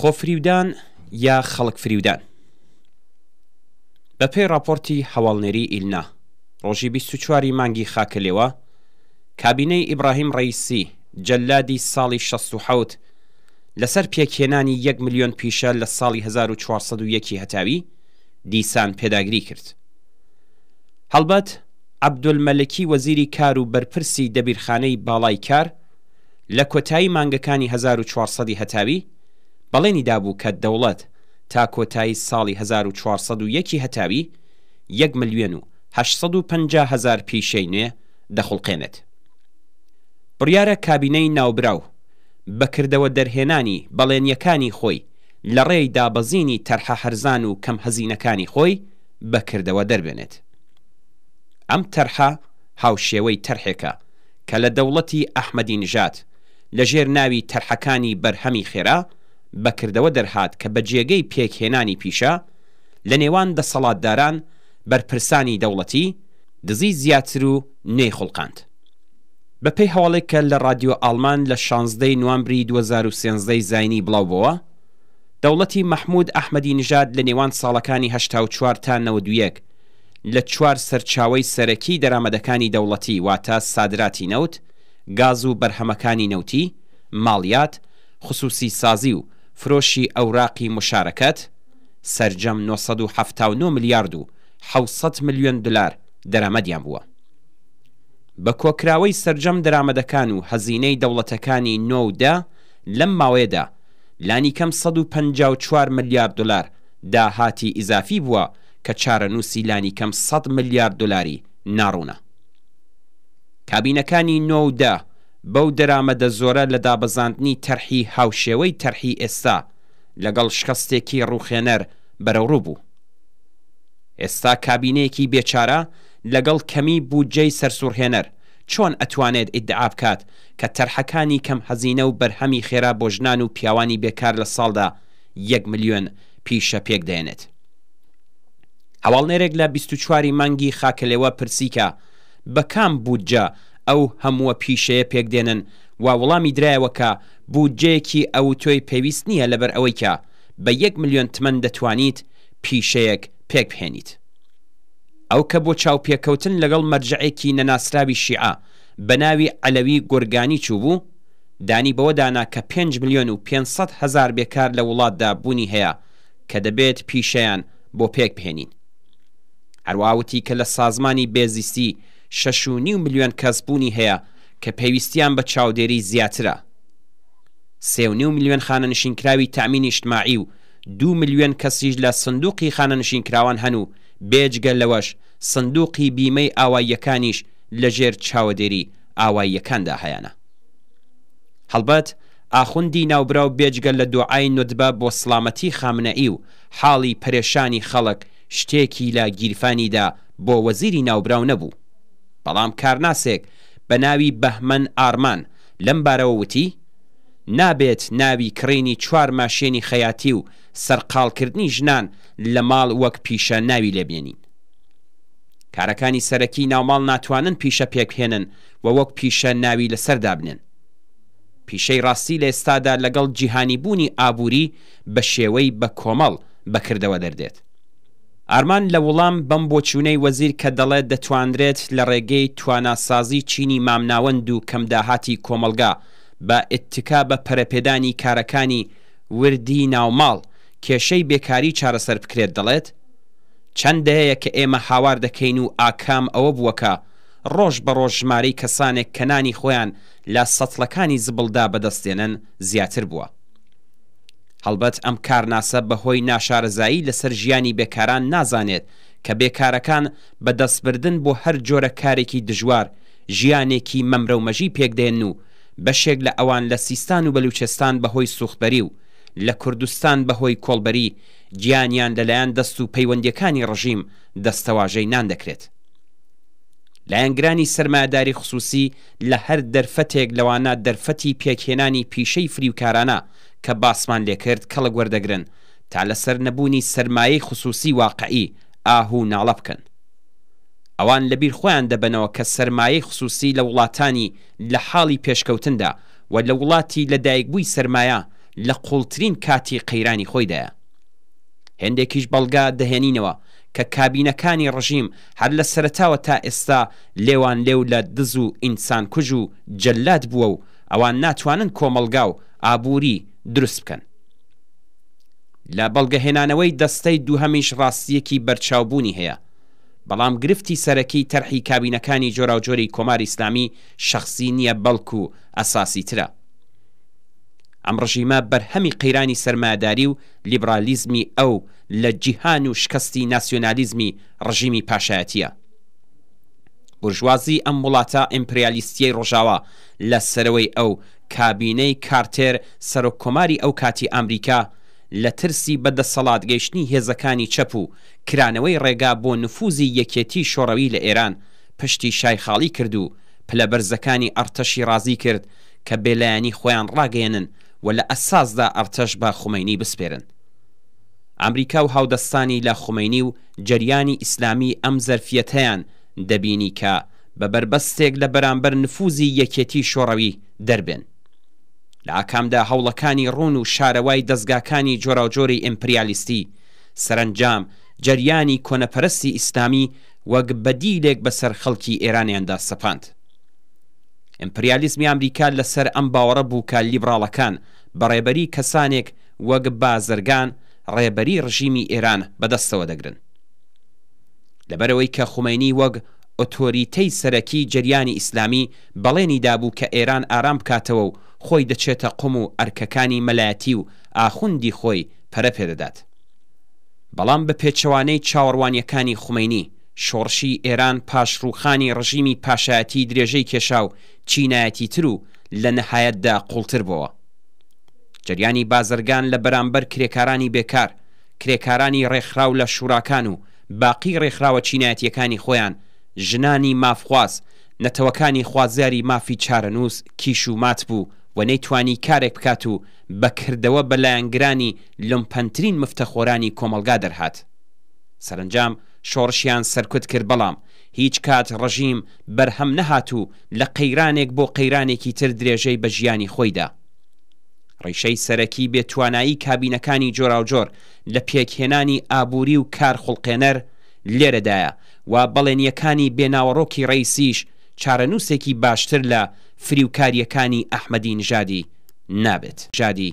خۆفریودان یا خەڵک فریودان بە پێی راپۆرتی هەواڵنێری ئیلنا ڕۆژی 24واری مانگی خاکەلێەوە کابینەی ئیبراهیم ڕیسی جەلادی ساڵی 16 لەسەر پێکهێنانی 1 میلیۆن پیشە لە ساڵی 1401 هەتاوی دیسان پێداگری کرد هەڵبەت عبدولمەلکی وەزیری کار و بەرپرسی دەبیرخانەی باڵای کار لە کۆتایی مانگەکانی 1400 هەتاوی بەڵێنی دابوو کە دەوڵەت تا کۆتایی ساڵی 1940 هەتاوی 1 ملیێن و 1950هزار پیشەی نوێ دەخڵقێنێت. بڕیارە کابینەی ناوبراو بەکردەوە دەرهێنانی بەڵێنیەکانی خۆی لە ڕێی دابەزینی تەرحە هەرزان و کەم هەزینەکانی خۆی بەکردەوە دەربێنێت. ئەم تەرحە هاوشێوەی تەرحێکە کە لە دەوڵەتی ئەحمەدی نژات لەژێر ناوی تەرحەکانی بەرهەمی خێرا بەکردەوە دەرهات کە بە جێگەی پێکهێنانی پیشە لە نێوان دەسەڵاتداران بەرپرسانی دەوڵەتی دزی زیاتر و نێخڵقاند. بەپی هەواڵێک کە لە رادیۆ ئالمان لە 16 نوامبری 2013 زینی بڵاوبەوە، دەوڵەتی مەحمود ئەحمەدی نژاد لە نێوان ساڵەکانی هشتا و چوار تا نەوەدویەک لە چوار سەرچاوی سەرەکی دەرامەدەکانی دەوڵەتی واتە سادراتی نەوت، گاز و بەرهەمەکانی نەوتی، ماڵیات، خصوصی سازی و فرۆشی ئەوراقی مشارەکەت سرجەم 1970 میلیارد و 600 میلیۆن دلار دەرامەدیان بووە. بە کۆکراوەی سرجەم دەرامەدەکان و هەزینەی دەوڵەتەکانی نۆدا لەم ماوەیەدا لانی کەم 154 میلیارد دلار داهاتی ئیزافی بووە کە چارە نووسی لانی کەم 100 میلیارد دلاری ناڕوونە. کابینەکانی نۆدا بەو دەرامەدە زۆرە لە دابەزاندنی تەرحی هاوشێوەی تەرحی ئێستا لەگەڵ شکستێکی ڕوخێنەر بەرەوڕوو بوو. ئێستا کابینەیەکی بێچارە لەگەڵ کەمی بودجەی سەرسوورهێنەر چۆن ئەتوانێت ئیدعا بکات کە تەرحەکانی کەم هەزینە و بەرهەمی خێرا بۆژنان و پیاوانی بێکار لە ساڵدا 1 میلیۆن پیشە پێک دێنێت. هەواڵنێرێک لە 24واری مانگی خاکەلێوە پرسیکە بە کام بودجە ئەو هەمووە پیشەیە پێک دێنن وا وەڵامی درایەوەکە بودجەیەکی ئەو تۆی پێویست نییە لەبەر ئەوەیکە بە 1 میلیۆن تمەن دەتوانیت پیشەیەک پێک بهێنیت. ئەو کە بۆ چاوپێکەوتن لەگەڵ مەرجعێکی نەناسراوی شیعە بە ناوی ئەلەوی گورگانی چوو بوو، دانی بەوە دانا کە 5 میلیۆن و 500 هزار بێکار لە وڵاتدا بوونی هەیە کە دەبێت پیشەیان بۆ پێک بهێنین. هەروواوتی کە لە سازمانی بێزیسی 6.5 میلیۆن کەسبوونی هەیە کە پێویستیان بە چاودێری زیاترە. سێ میلیۆن خانە نشینکراوی تامینی شتماعی و دو میلیۆن کەسیش لە سندوقی خانە نشینکراوان هەن و بێجگە لەوەش سندوقی بیمەی ئاواییەکانیش لەژێر چاودێری ئاواییەکاندا هەیەە. هەڵبەت ئاخوندی ناوبراو بێجگە لە دوعای نودبە بۆ سلامەتی خامنەئی و حاڵی پرێشانی خەڵک شتێکی لە گیرفانیدا بۆ وەزیری ناوبراو نەبوو. بەڵام کارناسێک بە ناوی بەهمەن ئارمان لەم بارەوە وتی نابێت ناوی کڕینی چوار ماشێنی خەیاتی و سەرقالکردنی ژنان لە ماڵ وەک پیشە ناوی لێبێنین کارەکانی سەرەکی ناوماڵ ناتوانن پیشە پێکهێنن و وەک پیشە ناوی لەسەر دابنێن پیشەی ڕاستی لە ئێستادا لەگەڵ جیهانی بوونی ئابووری بە شێوەی بە کۆمەڵ بەکردەوە دەردێت ئارمان لە وڵام بەم بۆ چوونەی وەزیر کە دەڵێت دەتواندرێت لە ڕێگەی تواناسازی چینی مامناوەند و کەمداهاتی کۆمەلگا بە ئتکا بە پەرەپێدانی کارەکانی وردی ناوماڵ کێشەی بێکاری چارەسەر بکرێت دەڵێت چەندە هەیە کە ئێمە هاوار دەکەین و ئاکام ئەوە بووەکە ڕۆژ بە ڕۆژ ژمارەی کەسانێک کەنانی خۆیان لە سەتلەکانی زبڵدا بەدەستێنن زیاتر بووە هەڵبەت ئەم کارناسە بەهۆی ناشارزایی لەسەر ژیانی بێکاران نازانێت کە بێکارەکان بەدەستبردن بۆ هەر جۆرە کارێکی دژوار ژیانێکی مەمرەومەژی پێکدێن و بەشێک لە ئەوان لە سیستان و بەلوچستان بەهۆی سوختبەری و لە کوردستان بەهۆی کۆڵبەری گیانیان لەلایەن دەست و پەیوەندیەکانی ڕژیم دەستەواژەی نان دەکرێت. لایەنگرانی سەرمایداری خصوصی لە هەر دەرفەتێک لەوانە دەرفەتی پێکهێنانی پیشەی فریوکارانە کە باسمان لێکرد کەڵە گوەردەگرن تا لەسەر نەبوونی سرمایی خصوصی واقعی ئاهوو ناڵە بکەن. ئەوان لەبیر خۆیان دەبنەوە کە سرمایه خصوصی لە وڵاتانی لە حاڵی پێشکەوتندا و لە وڵاتی لەدایکبووی سرمایە لە قوڵترین کاتی قەیرانی خۆیدایە. هەندێکیش بەڵگا دەهێنینەوە کە کابینەکانی ڕژیم هەر لە سەرتاوە تا ئێستا لێوان لێو لە دز و ئینسان کوژ و جەلات بووە و ئەوان ناتوانن کۆمەلگا و ئابووری دروست بکەن لە بەڵگەهێنانەوەی دەستەی دووهەمیش ڕاستیەکی بەرچاوبوونی هەیە بەڵام گرفتی سەرەکی تەرحی کابینەکانی جۆراوجۆری کۆماری ئسلامی شخصی نییە بەڵکو و ئەساسی ترە ئەم ڕژیمە بەرهەمی قەیرانی سەرماداری و لیبرالیزمی ئەو لە جیهان و شکستی ناسیۆنالیزمی ڕژیمی پاشایەتیە بورژوازی ئەم وڵاتە ئیمپریالیستیەی ڕۆژاوە لە سەرەوەی ئەو کابینەی کارتێر سەرۆک کۆماری ئەو کاتی ئەمریکا لە ترسی بەدەسەڵات گەیشتنی هێزەکانی چەپ و کرانەوەی ڕێگا بۆ نفوزی یەکێتی شۆڕەوی لە ئێران پشتی شایخاڵی کرد و پلەبەرزەکانی ئەرتەشی رازی کرد کە بێلایانی خۆیان ڕاگەێنن و لە ئەساسدا ئەرتەش بە خومینی بسپێرن. ئەمریکا و هاودەستانی لە خومینی و جریانی ئیسلامی ئەم زەرفەتەیان دەبینی کە بە بربەستێک لە بەرامبەر نفوزی یەکێتی شۆڕەوی دەربێن. لە ئاکامدا هەوڵەکانی ڕوون و شارەوای دەستگاکانی جۆراوجۆری ئیمپریالیستی سەرنجام جەریانی کۆنەپەرستی ئیسلامی وەک بەدیلێک بەسەر خەڵکی ئێرانیاندا سەپاند. ئیمپریالیزمی ئەمریکا لەسەر ئەم باوەڕە بووکە لیبراڵەکان بەڕێبەری کەسانێک وەک بازرگان ڕێبەری ڕژیمی ئێران بەدەستەوە دەگرن. لەبەرەوەی کە خومینی وەک ئۆتۆریتەی سەرەکی جریانی ئیسلامی بەڵێنی دابوو کە ئێران ئارام بکاتەوە و خۆی دەچێتە قوم و ئەرکەکانی مەلایەتی و ئاخوندی خۆی پەرە پێدەدات. بەڵام بە پێچەوانەی چاوەڕوانیەکانی خومینی شۆڕشی ئێران پاشڕوخانی ڕژیمی پاشایەتی درێژەی کێشاو چینایەتی تر و لە نەهایەتدا قوڵتر بووە. جریانی بازرگان لە بەرامبەر کرێکارانی بێکار، کرێکارانی ڕێکخراو لە شوراکان و باقی ڕێکخراوە چینایەتیەکانی خۆیان ژنانی مافخواز نەتەوەکانی خوازیاری مافی چارەنووس کیش و مات بوو و نەیتوانی کارێک بکات و بەکردەوە بەلایەنگرانی لمپەنترین مفتەخۆرانی کۆمەلگا دەرهات سەرنجام شۆڕشیان سەرکوت کرد بەڵام هیچ کات ڕژیم بەرهەم نەهات و لە قەیرانێک بۆ قەیرانێکی تر درێژەی بە ژیانی خۆیدا ڕیشەی سەرەکی بێتوانایی کابینەکانی جۆراوجۆر لە پێکهێنانی ئابووری و کارخڵقێنەر لێرەدایە و بەڵێنیەکانی بێناوەڕۆکی ڕیسیش چارەنووسێکی باشتر لە فریوکاریەکانی ئەحمەدی نژادی نابێت ژادی